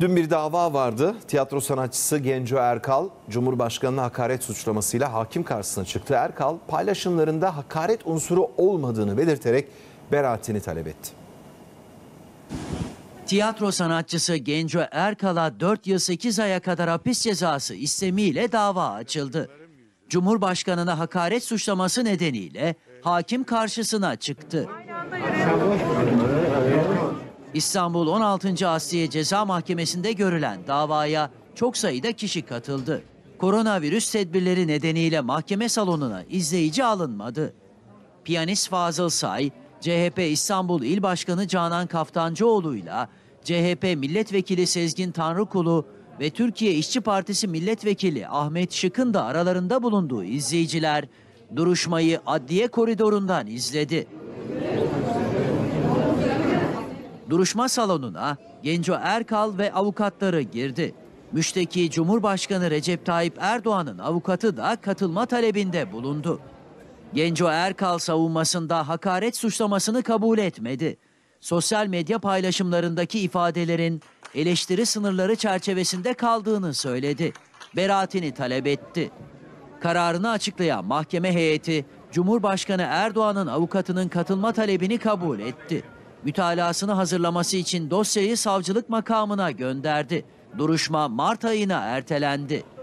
Dün bir dava vardı. Tiyatro sanatçısı Genco Erkal, Cumhurbaşkanı'na hakaret suçlamasıyla hakim karşısına çıktı. Erkal paylaşımlarında hakaret unsuru olmadığını belirterek beraatini talep etti. Tiyatro sanatçısı Genco Erkal'a 4 yıl 8 aya kadar hapis cezası istemiyle dava açıldı. Cumhurbaşkanına hakaret suçlaması nedeniyle hakim karşısına çıktı. Aynı anda İstanbul 16. Asliye Ceza Mahkemesi'nde görülen davaya çok sayıda kişi katıldı. Koronavirüs tedbirleri nedeniyle mahkeme salonuna izleyici alınmadı. Piyanist Fazıl Say, CHP İstanbul İl Başkanı Canan Kaftancıoğlu'yla CHP Milletvekili Sezgin Tanrıkulu ve Türkiye İşçi Partisi Milletvekili Ahmet Şık'ın da aralarında bulunduğu izleyiciler duruşmayı adliye koridorundan izledi. Duruşma salonuna Genco Erkal ve avukatları girdi. Müşteki Cumhurbaşkanı Recep Tayyip Erdoğan'ın avukatı da katılma talebinde bulundu. Genco Erkal savunmasında hakaret suçlamasını kabul etmedi. Sosyal medya paylaşımlarındaki ifadelerin eleştiri sınırları çerçevesinde kaldığını söyledi. Beraatini talep etti. Kararını açıklayan mahkeme heyeti Cumhurbaşkanı Erdoğan'ın avukatının katılma talebini kabul etti mütalasını hazırlaması için dosyayı savcılık makamına gönderdi. Duruşma Mart ayına ertelendi.